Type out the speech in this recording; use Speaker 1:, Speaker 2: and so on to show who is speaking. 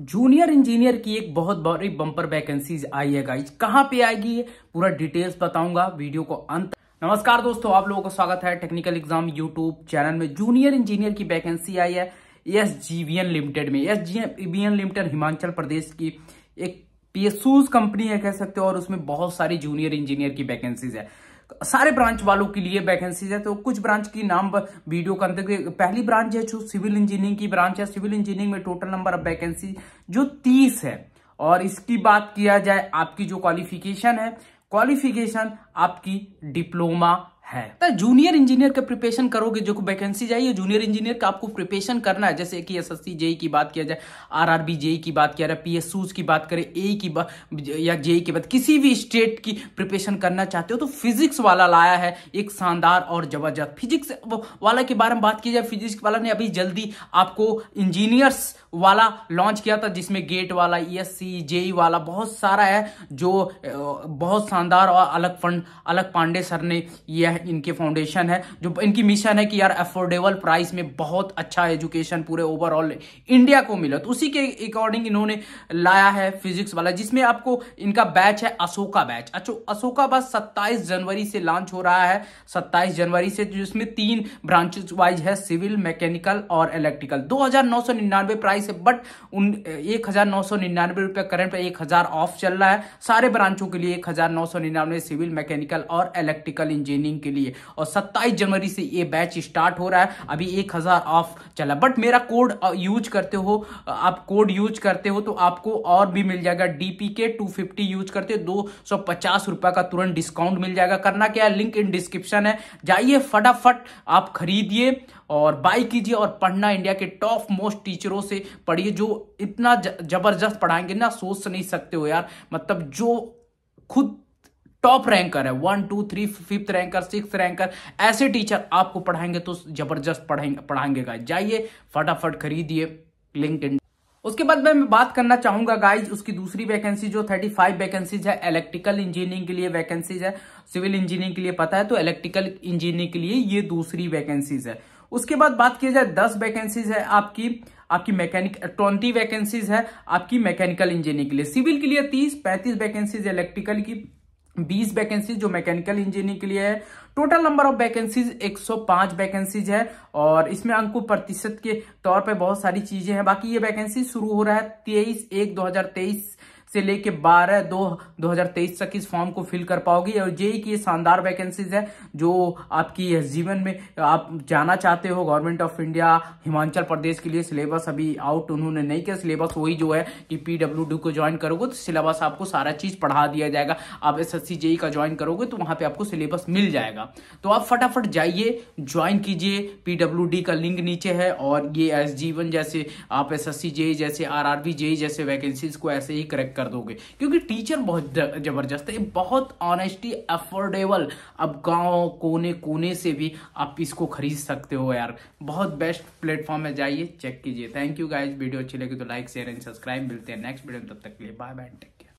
Speaker 1: junior engineer की एक बहुत बड़ी बंपर वैकेंसीज आई है गाइज कहाँ पे आएगी ये पूरा डिटेल्स बताऊंगा वीडियो को अंत नमस्कार दोस्तों आप लोगों का स्वागत है टेक्निकल एग्जाम यूट्यूब चैनल में जूनियर इंजीनियर की वैकेंसी आई है एस जीवीएन लिमिटेड में एस लिमिटेड हिमाचल प्रदेश की एक पीएसूज कंपनी है कह सकते हो और उसमें बहुत सारी जूनियर इंजीनियर की वैकेंसीज है सारे ब्रांच वालों के लिए वैकेंसीज है तो कुछ ब्रांच की नाम वीडियो के अंदर पहली ब्रांच है जो सिविल इंजीनियरिंग की ब्रांच है सिविल इंजीनियरिंग में टोटल नंबर ऑफ वैकेंसी जो तीस है और इसकी बात किया जाए आपकी जो क्वालिफिकेशन है क्वालिफिकेशन आपकी डिप्लोमा है तो जूनियर इंजीनियर का प्रिपरेशन करोगे जो वैकेंसी जाइए जूनियर इंजीनियर का आपको प्रिपरेशन करना है जैसे कि एस एस जेई की बात किया जाए आर आर बी जेई की बात किया जाए पी एस सूज की बात करें ए e e की बात या जेई e की बात किसी भी स्टेट की प्रिपरेशन करना चाहते हो तो फिजिक्स वाला लाया है एक शानदार और जबरदस्त फिजिक्स वाला के बारे में बात की जाए फिजिक्स वाला ने अभी जल्दी आपको इंजीनियर्स वाला लॉन्च किया था जिसमें गेट वाला ई एस सी जेई वाला बहुत सारा है जो बहुत शानदार और अलग फंड अलग पांडे सर ने यह इनके फाउंडेशन है जो इनकी मिशन है कि यार अफोर्डेबल प्राइस में बहुत अच्छा एजुकेशन पूरे ओवरऑल इंडिया को मिले तो उसी के अकॉर्डिंग इन्होंने लाया है फिजिक्स वाला जिसमें आपको इनका बैच है अशोका बैच अच्छा अशोका बस सत्ताईस जनवरी से लॉन्च हो रहा है सत्ताईस जनवरी से जिसमें तीन ब्रांचेज वाइज है सिविल मैकेनिकल और इलेक्ट्रिकल दो प्राइस है बट उन एक हजार नौ सौ करंट पर एक हजार ऑफ चल रहा है सारे ब्रांचों के लिए एक हजार नौ सौ निन्यानवे सिविल मैकेनिकल और इलेक्ट्रिकल इंजीनियरिंग के लिए और सत्ताईस जनवरी से ये बैच स्टार्ट हो रहा है अभी एक हजार ऑफ चला बट मेरा कोड यूज करते हो आप कोड यूज करते हो तो आपको और भी मिल जाएगा डीपी के टू फिफ्टी यूज करते हो दो सौ पचास रुपए का तुरंत डिस्काउंट मिल जाएगा करना क्या लिंक इन डिस्क्रिप्शन है जाइए फटाफट आप खरीदिए और बाय कीजिए और पढ़ना इंडिया के टॉप मोस्ट टीचरों से पढ़िए जो इतना जबरदस्त पढ़ाएंगे ना सोच नहीं सकते हो यार मतलब जो खुद टॉप रैंकर है one two three fifth ranker six ranker ऐसे टीचर आपको पढ़ाएंगे तो जबरदस्त पढ़ाएंगे पढ़ाएंगे गाइज जाइए फटाफट खरीदिए लिंक उसके बाद मैं बात करना चाहूंगा गाइज उसकी दूसरी वैकेंसी जो फाइव वैकेंसीज है इलेक्ट्रिकल इंजीनियरिंग के लिए वैकेंसीज है सिविल इंजीनियरिंग के लिए पता है तो इलेक्ट्रिकल इंजीनियरिंग के लिए ये दूसरी वैकेंसीज है उसके बाद बात किया जाए दस वैकेंसीज है आपकी आपकी मैकेनिक ट्वेंटी वैकेंसीज है आपकी मैकेनिकल इंजीनियरिंग के लिए सिविल के लिए तीस पैंतीस वैकेंसीज इलेक्ट्रिकल की बीस वैकेंसी जो मैकेनिकल इंजीनियरिंग के लिए है total number of vacancies 105 vacancies है और इसमें अंकु प्रतिशत के तौर पे बहुत सारी चीजें हैं बाकी ये वैकेंसी शुरू हो रहा है तेईस एक 2023 से लेके 12 दो दो तक इस फॉर्म को फिल कर पाओगे और जेई की शानदार वैकेंसीज है जो आपकी जीवन में आप जाना चाहते हो government of India Himachal Pradesh के लिए सिलेबस अभी आउट उन्होंने नहीं किया सिलेबस वही जो है कि पीडब्ल्यू को ज्वाइन करोगे तो सिलेबस आपको सारा चीज पढ़ा दिया जाएगा आप एस एस जेई का ज्वाइन करोगे तो वहां पर आपको सिलेबस मिल जाएगा तो आप फटाफट जाइए ज्वाइन कीजिए पीडब्ल्यू का लिंक नीचे है और ये एस जीवन जैसे आप एस एस जेई जैसे आर जेई जैसे वैकेंसीज को ऐसे ही करेक्ट कर दोगे क्योंकि टीचर बहुत ज़बरदस्त है बहुत ऑनेस्टी अफोर्डेबल अब गांव कोने कोने से भी आप इसको खरीद सकते हो यार बहुत बेस्ट प्लेटफॉर्म है जाइए चेक कीजिए थैंक यू गाइज वीडियो अच्छी लगी तो लाइक शेयर एंड सब्सक्राइब मिलते हैं नेक्स्ट वीडियो तब तक के लिए बाय बाय टेक केयर